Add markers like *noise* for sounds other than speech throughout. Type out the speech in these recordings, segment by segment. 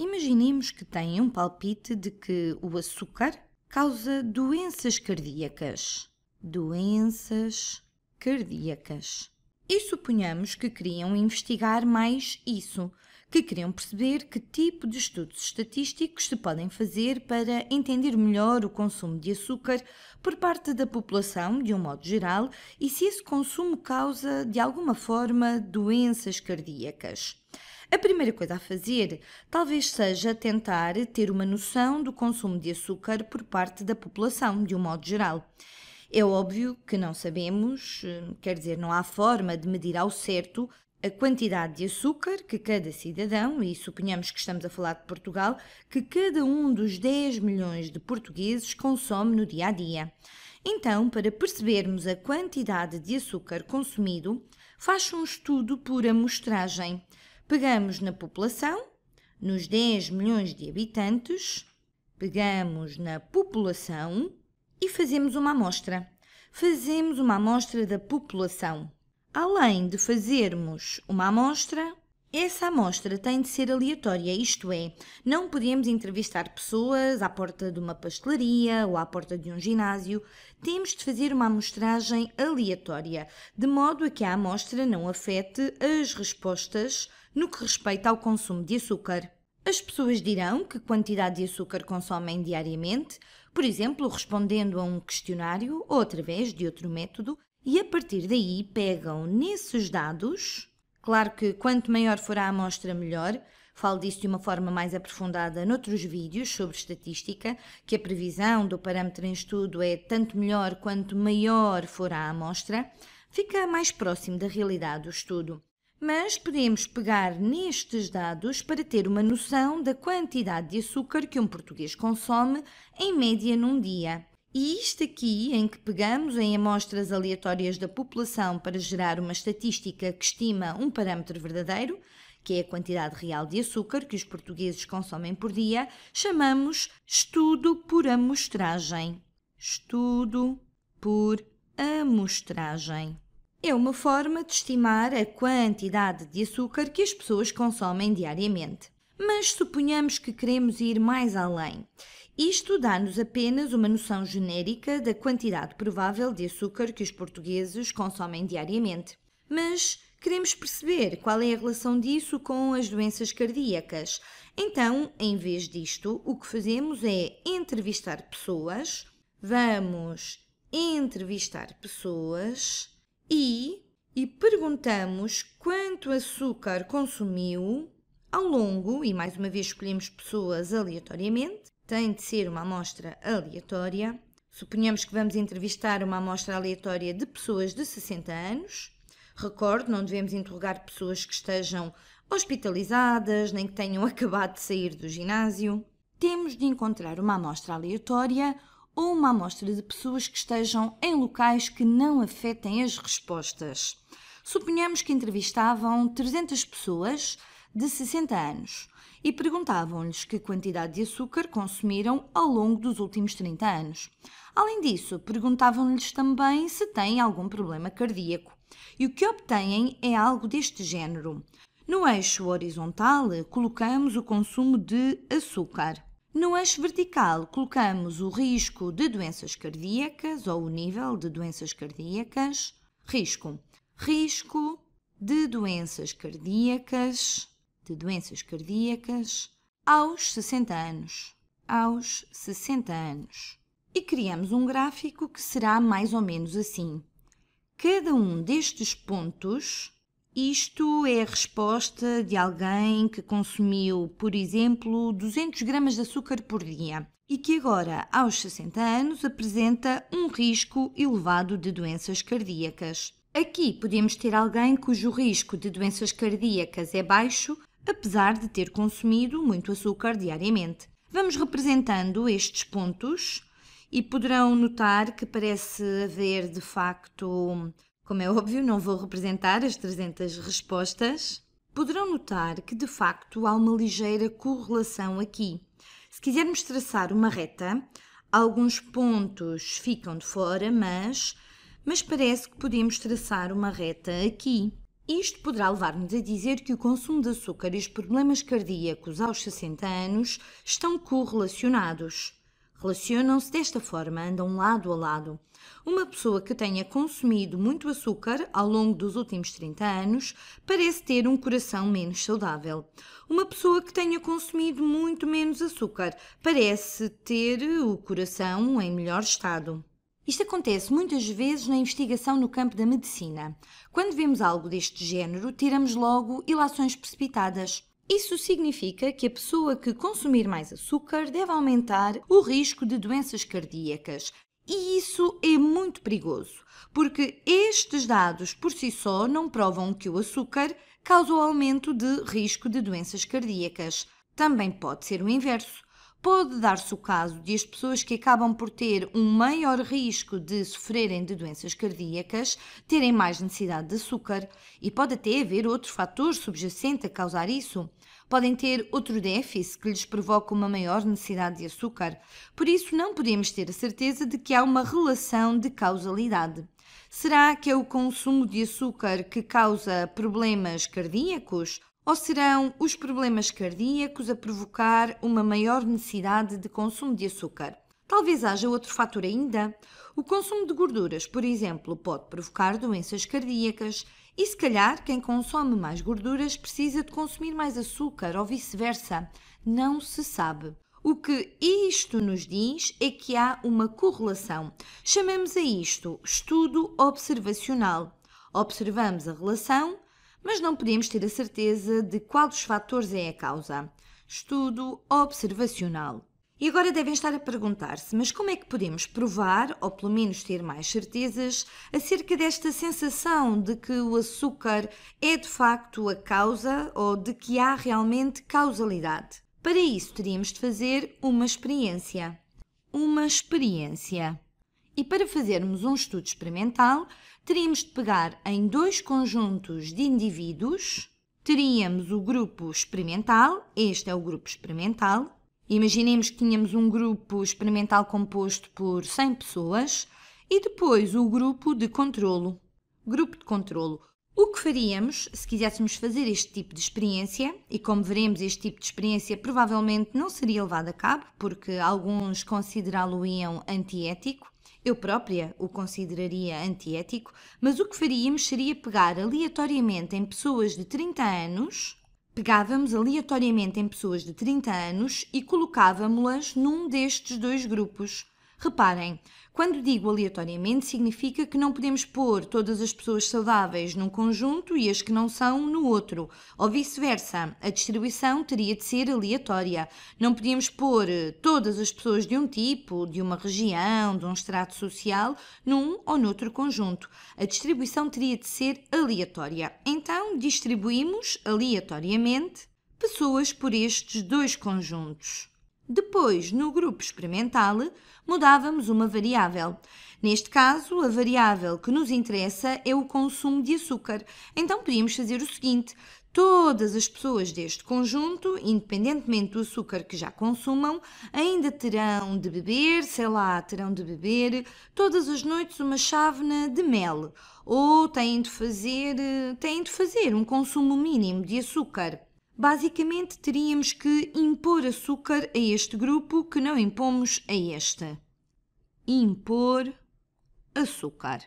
Imaginemos que têm um palpite de que o açúcar causa doenças cardíacas. Doenças cardíacas. E suponhamos que queriam investigar mais isso, que queriam perceber que tipo de estudos estatísticos se podem fazer para entender melhor o consumo de açúcar por parte da população, de um modo geral, e se esse consumo causa, de alguma forma, doenças cardíacas. A primeira coisa a fazer talvez seja tentar ter uma noção do consumo de açúcar por parte da população, de um modo geral. É óbvio que não sabemos, hum, quer dizer, não há forma de medir ao certo a quantidade de açúcar que cada cidadão, e suponhamos que estamos a falar de Portugal, que cada um dos 10 milhões de portugueses consome no dia a dia. Então, para percebermos a quantidade de açúcar consumido, faz-se um estudo por amostragem. Pegamos na população, nos 10 milhões de habitantes, pegamos na população e fazemos uma amostra. Fazemos uma amostra da população. Além de fazermos uma amostra, essa amostra tem de ser aleatória, isto é, não podemos entrevistar pessoas à porta de uma pastelaria ou à porta de um ginásio, temos de fazer uma amostragem aleatória, de modo a que a amostra não afete as respostas no que respeita ao consumo de açúcar. As pessoas dirão que quantidade de açúcar consomem diariamente, por exemplo, respondendo a um questionário ou através de outro método, e a partir daí pegam nesses dados Claro que quanto maior for a amostra, melhor. Falo disso de uma forma mais aprofundada noutros vídeos sobre estatística, que a previsão do parâmetro em estudo é tanto melhor quanto maior for a amostra, fica mais próximo da realidade do estudo mas podemos pegar nestes dados para ter uma noção da quantidade de açúcar que um português consome em média num dia. E isto aqui, em que pegamos em amostras aleatórias da população para gerar uma estatística que estima um parâmetro verdadeiro, que é a quantidade real de açúcar que os portugueses consomem por dia, chamamos estudo por amostragem. Estudo por amostragem. É uma forma de estimar a quantidade de açúcar que as pessoas consomem diariamente. Mas suponhamos que queremos ir mais além isto dá-nos apenas uma noção genérica da quantidade provável de açúcar que os portugueses consomem diariamente. Mas queremos perceber qual é a relação disso com as doenças cardíacas. Então, em vez disto, o que fazemos é entrevistar pessoas. Vamos entrevistar pessoas e, e perguntamos quanto açúcar consumiu ao longo, e mais uma vez escolhemos pessoas aleatoriamente, tem de ser uma amostra aleatória. Suponhamos que vamos entrevistar uma amostra aleatória de pessoas de 60 anos. Recordo, não devemos interrogar pessoas que estejam hospitalizadas, nem que tenham *laughs* acabado de sair do ginásio. Temos de encontrar uma amostra aleatória ou uma amostra de pessoas que estejam em locais que não afetem as respostas. Suponhamos que entrevistavam 300 pessoas de 60 anos e perguntavam-lhes que quantidade de açúcar consumiram ao longo dos últimos 30 anos. Além disso, perguntavam-lhes também se têm algum problema cardíaco. E o que obtêm é algo deste género. No eixo horizontal, colocamos o consumo de açúcar. No eixo vertical, colocamos o risco de doenças cardíacas ou o nível de doenças cardíacas. Risco. Risco de doenças cardíacas de doenças cardíacas aos 60 anos. Aos 60 anos. E criamos um gráfico que será mais ou menos assim. Cada um destes pontos, isto é a resposta de alguém que consumiu, por exemplo, 200 gramas de açúcar por dia e que agora, aos 60 anos, apresenta um risco elevado de doenças cardíacas. Aqui podemos ter alguém cujo risco de doenças cardíacas é baixo, apesar de ter consumido muito açúcar diariamente. Vamos representando estes pontos e poderão notar que parece haver de facto, como é óbvio, não vou representar as 300 respostas. Poderão notar que de facto há uma ligeira correlação aqui. Se quisermos traçar uma reta, alguns pontos ficam de fora, mas mas parece que podemos traçar uma reta aqui. Isto poderá levar-nos a dizer que o consumo de açúcar e os problemas cardíacos aos 60 anos estão correlacionados. Relacionam-se desta forma, andam lado a lado. Uma pessoa que tenha consumido muito açúcar ao longo dos últimos 30 anos parece ter um coração menos saudável. Uma pessoa que tenha consumido muito menos açúcar parece ter o coração em melhor estado. Isto acontece muitas vezes na investigação no campo da medicina. Quando vemos algo deste género, tiramos logo ilações precipitadas. Isso significa que a pessoa que consumir mais açúcar deve aumentar o risco de doenças cardíacas. E isso é muito perigoso, porque estes dados por si só não provam que o açúcar causa o aumento de risco de doenças cardíacas. Também pode ser o inverso pode dar-se o caso de as pessoas que acabam por ter um maior risco de sofrerem de doenças cardíacas terem mais necessidade de açúcar e pode até haver outro fator subjacente a causar isso. Podem ter outro déficit que lhes provoca uma maior necessidade de açúcar. Por isso, não podemos ter a certeza de que há uma relação de causalidade. Será que é o consumo de açúcar que causa problemas cardíacos? ou serão os problemas cardíacos a provocar uma maior necessidade de consumo de açúcar? Talvez haja outro fator ainda. O consumo de gorduras, por exemplo, pode provocar doenças cardíacas e, se calhar, quem consome mais gorduras precisa de consumir mais açúcar ou vice-versa. Não se sabe. O que isto nos diz é que há uma correlação. Chamamos a isto estudo observacional. Observamos a relação mas não podemos ter a certeza de qual dos fatores é a causa. Estudo observacional. E agora devem estar a perguntar-se: mas como é que podemos provar, ou pelo menos ter mais certezas, acerca desta sensação de que o açúcar é de facto a causa ou de que há realmente causalidade? Para isso, teríamos de fazer uma experiência. Uma experiência. E para fazermos um estudo experimental, teríamos de pegar em dois conjuntos de indivíduos, teríamos o grupo experimental, este é o grupo experimental, imaginemos que tínhamos um grupo experimental composto por 100 pessoas, e depois o grupo de controlo. Grupo de controlo. O que faríamos se quiséssemos fazer este tipo de experiência, e como veremos, este tipo de experiência provavelmente não seria levado a cabo, porque alguns considerá-lo-iam antiético, eu própria o consideraria antiético, mas o que faríamos seria pegar aleatoriamente em pessoas de 30 anos, pegávamos aleatoriamente em pessoas de 30 anos e colocávamo las num destes dois grupos. Reparem, quando digo aleatoriamente, significa que não podemos pôr todas as pessoas saudáveis num conjunto e as que não são no outro, ou vice-versa. A distribuição teria de ser aleatória. Não podíamos pôr eh, todas as pessoas de um tipo, de uma região, de um estrato social, num ou noutro conjunto. A distribuição teria de ser aleatória. Então, distribuímos aleatoriamente pessoas por estes dois conjuntos. Depois, no grupo experimental, mudávamos uma variável. Neste caso, a variável que nos interessa é o consumo de açúcar. Então, podíamos fazer o seguinte: todas as pessoas deste conjunto, independentemente do açúcar que já consumam, ainda terão de beber, sei lá, terão de beber todas as noites uma chávena de mel, ou têm de fazer, eh, têm de fazer um consumo mínimo de açúcar Basicamente, teríamos que impor açúcar a este grupo que não impomos a este. Impor açúcar.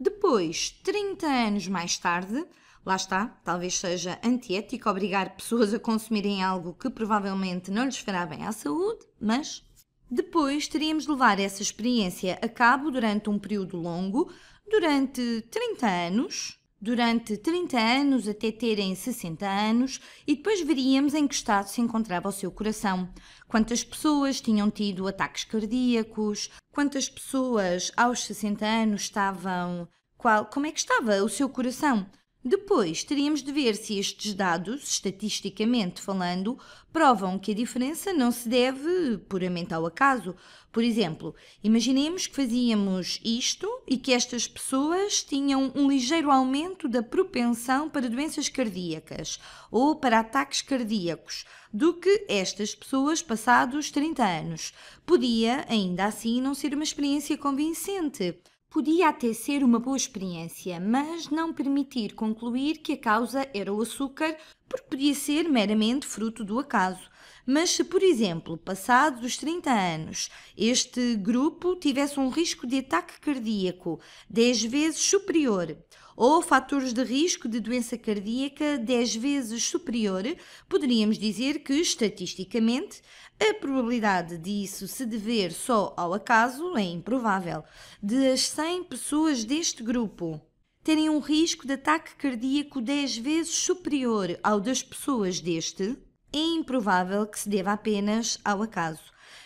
Depois, 30 anos mais tarde, lá está, talvez seja antiético obrigar pessoas a consumirem algo que provavelmente não lhes fará bem à saúde, mas depois teríamos de levar essa experiência a cabo durante um período longo, durante 30 anos, durante 30 anos até terem 60 anos e depois veríamos em que estado se encontrava o seu coração, quantas pessoas tinham tido ataques cardíacos, quantas pessoas aos 60 anos estavam. Qual, como é que estava o seu coração? Depois teríamos de ver se estes dados, estatisticamente falando, provam que a diferença não se deve puramente ao acaso. Por exemplo, imaginemos que fazíamos isto e que estas pessoas tinham um ligeiro aumento da propensão para doenças cardíacas ou para ataques cardíacos do que estas pessoas passados 30 anos. Podia, ainda assim, não ser uma experiência convincente podia até ser uma boa experiência, mas não permitir concluir que a causa era o açúcar, porque podia ser meramente fruto do acaso. Mas se, por exemplo, passados os 30 anos, este grupo tivesse um risco de ataque cardíaco 10 vezes superior ou fatores de risco de doença cardíaca 10 vezes superior, poderíamos dizer que, estatisticamente, a probabilidade disso se dever só ao acaso é improvável. De as 100 pessoas deste grupo terem um risco de ataque cardíaco 10 vezes superior ao das pessoas deste, improvável que se deva apenas ao acaso.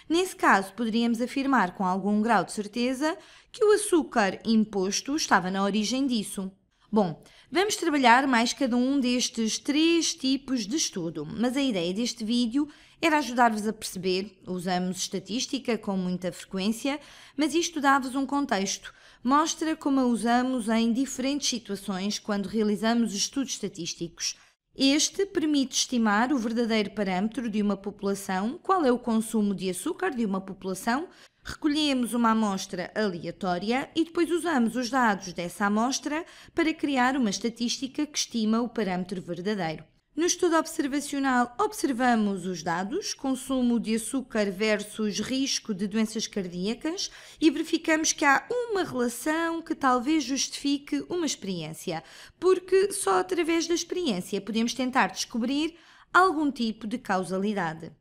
Nesse caso, poderíamos afirmar com algum grau de certeza que o açúcar imposto estava na origem disso. Bom, vamos trabalhar mais cada um destes três tipos de estudo, mas a ideia deste vídeo era ajudar-vos a perceber. Usamos estatística com muita frequência, mas isto dá-vos um contexto. Mostra como a usamos em diferentes situações quando realizamos estudos estatísticos. Este permite estimar o verdadeiro parâmetro de uma população, qual é o consumo de açúcar de uma população. Recolhemos uma amostra aleatória e depois usamos os dados dessa amostra para criar uma estatística que estima o parâmetro verdadeiro. No estudo observacional, observamos os dados, consumo de açúcar versus risco de doenças cardíacas e verificamos que há uma relação que talvez justifique uma experiência, porque só através da experiência podemos tentar descobrir algum tipo de causalidade.